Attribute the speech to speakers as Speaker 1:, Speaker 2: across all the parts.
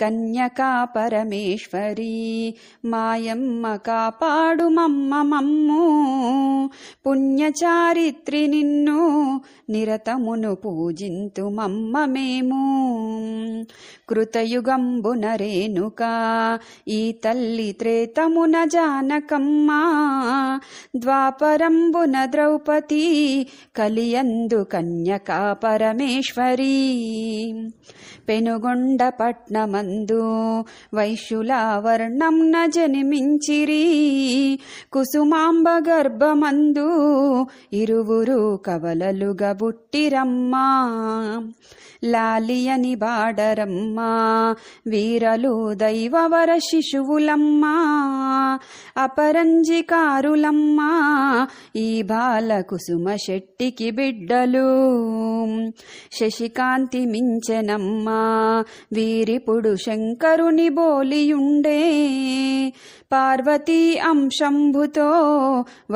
Speaker 1: కన్యకా పరమేశ్వరీ మాయమ్మ కాపాడు మమ్మ మమ్ము పుణ్యచారిత్రి నిన్ను నిరతమును పూజింతు మమ్మ మేము కృతయుగంబున రేణుక ఈ తల్లి త్రేతమున జానకమ్మా ద్వాపరంబున ద్రౌపది కలియందు కన్యకా పరమేశ్వరీ పెనుగొండ పట్నమందు వైశులావర్ణం న జనిమించిరి కుసుమాంబ గర్భమందు ఇరువురు కవలలుగా బుట్టిరమ్మా లాలియని బాడరమ్మా వీరలు దైవవర శిశువులమ్మా అపరంజికారులమ్మ మా ఈ బాల కుసుమ శెట్టికి బిడ్డలు శశికాంతి మించెనమ్మా వీరిపుడు శంకరుని బోలియుండే పార్వతీ అంశంభుతో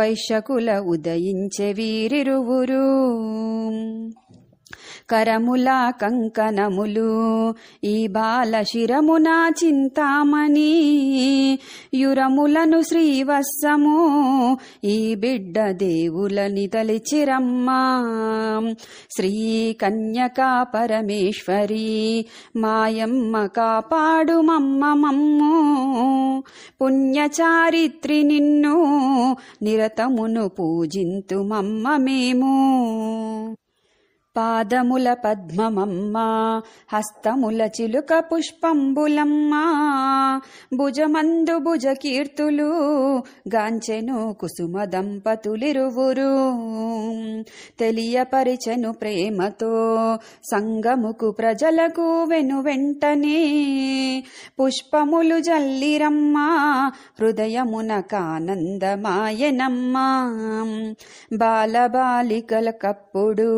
Speaker 1: వైశకుల ఉదయించే వీరిరువురు కరముల కంకణములు ఈ బాల శిరమున చింతామణి యురములను శ్రీవత్సము ఈ బిడ్డ దేవులని తలిచిరమ్మా శ్రీ కన్యకా పరమేశ్వరి మాయమ్మ కాపాడుమమ్మ మమ్ము పుణ్యచారిత్రి నిన్ను నిరతమును పూజింతుమమ్మ మేము పాదముల పద్మమమ్మా హస్తముల చిలుక పుష్పంబులమ్మా భుజమందు కీర్తులు గాంచెను కుసుమ దంపతులిరువురు తెలియపరిచెను ప్రేమతో సంగముకు ప్రజలకు వెను వెంటనే పుష్పములు జల్లిరమ్మా హృదయమున కానందమాయనమ్మా బాలబాలికల కప్పుడు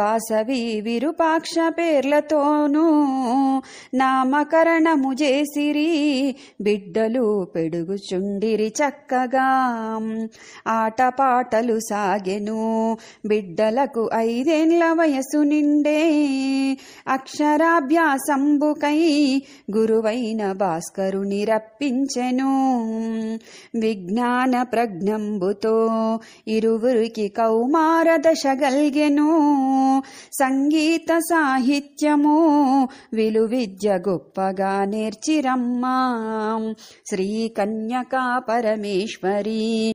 Speaker 1: వాసవి విరుపాక్ష పేర్లతోనూ నామకరణము చేసిరి బిడ్డలు పెడుగుచుండిరి చక్కగా ఆటపాటలు సాగెను బిడ్డలకు ఐదేండ్ల వయసు నిండే అక్షరాభ్యాసంబుకై గురువైన భాస్కరుని రప్పించెను విజ్ఞాన ప్రజ్ఞంబుతో ఇరువురికి కౌమార దశ గల్గెను సంగీత సాహిత్యము విలువిద్య గొప్పగా నేర్చిరమ్మా श्री परमेश्वरी